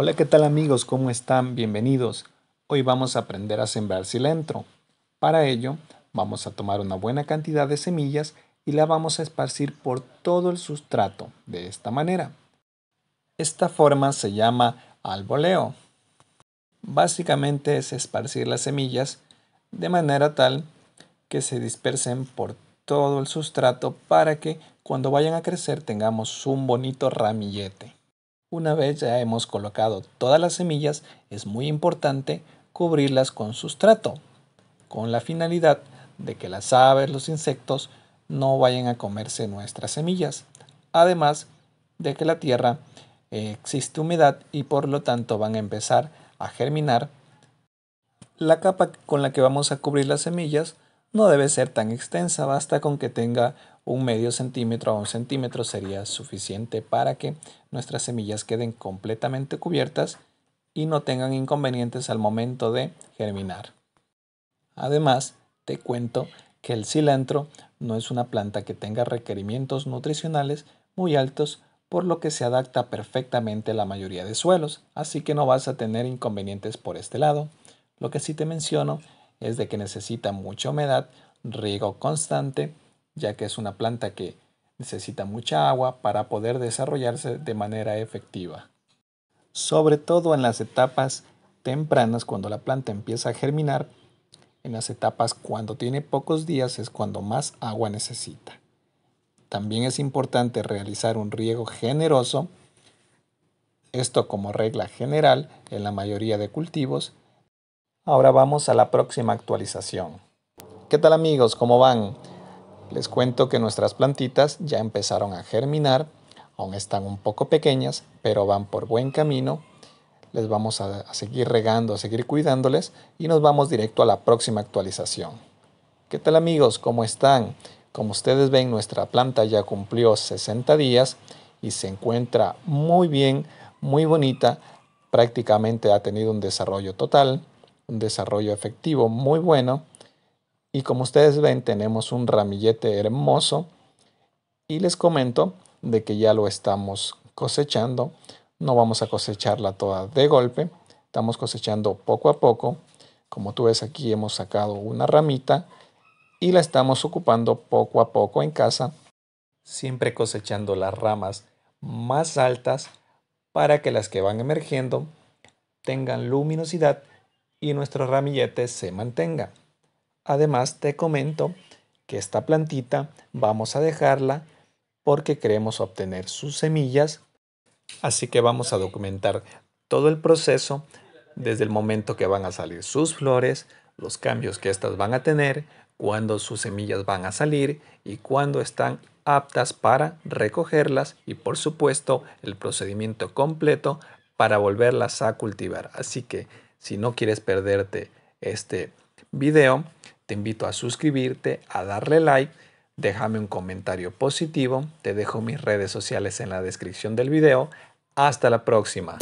Hola, ¿qué tal amigos? ¿Cómo están? Bienvenidos. Hoy vamos a aprender a sembrar cilantro. Para ello, vamos a tomar una buena cantidad de semillas y la vamos a esparcir por todo el sustrato, de esta manera. Esta forma se llama alboleo. Básicamente es esparcir las semillas de manera tal que se dispersen por todo el sustrato para que cuando vayan a crecer tengamos un bonito ramillete. Una vez ya hemos colocado todas las semillas, es muy importante cubrirlas con sustrato, con la finalidad de que las aves, los insectos, no vayan a comerse nuestras semillas. Además de que la tierra eh, existe humedad y por lo tanto van a empezar a germinar. La capa con la que vamos a cubrir las semillas no debe ser tan extensa, basta con que tenga un medio centímetro a un centímetro sería suficiente para que nuestras semillas queden completamente cubiertas y no tengan inconvenientes al momento de germinar. Además, te cuento que el cilantro no es una planta que tenga requerimientos nutricionales muy altos, por lo que se adapta perfectamente a la mayoría de suelos, así que no vas a tener inconvenientes por este lado. Lo que sí te menciono es de que necesita mucha humedad, riego constante, ya que es una planta que necesita mucha agua para poder desarrollarse de manera efectiva. Sobre todo en las etapas tempranas, cuando la planta empieza a germinar, en las etapas cuando tiene pocos días es cuando más agua necesita. También es importante realizar un riego generoso, esto como regla general en la mayoría de cultivos. Ahora vamos a la próxima actualización. ¿Qué tal amigos? ¿Cómo van? Les cuento que nuestras plantitas ya empezaron a germinar, aún están un poco pequeñas, pero van por buen camino. Les vamos a, seguir regando, a seguir cuidándoles y nos vamos directo a la próxima actualización. ¿Qué tal amigos? ¿Cómo están? Como ustedes ven, nuestra planta ya cumplió 60 días y se encuentra muy bien, muy bonita. Prácticamente ha tenido un desarrollo total, un desarrollo efectivo muy bueno y como ustedes ven, tenemos un ramillete hermoso. Y les comento de que ya lo estamos cosechando. No vamos a cosecharla toda de golpe. Estamos cosechando poco a poco. Como tú ves aquí hemos sacado una ramita y la estamos ocupando poco a poco en casa. Siempre cosechando las ramas más altas para que las que van emergiendo tengan luminosidad y nuestro ramillete se mantenga. Además, te comento que esta plantita vamos a dejarla porque queremos obtener sus semillas. Así que vamos a documentar todo el proceso desde el momento que van a salir sus flores, los cambios que éstas van a tener, cuando sus semillas van a salir y cuando están aptas para recogerlas y por supuesto el procedimiento completo para volverlas a cultivar. Así que si no quieres perderte este video, te invito a suscribirte, a darle like, déjame un comentario positivo, te dejo mis redes sociales en la descripción del video. Hasta la próxima.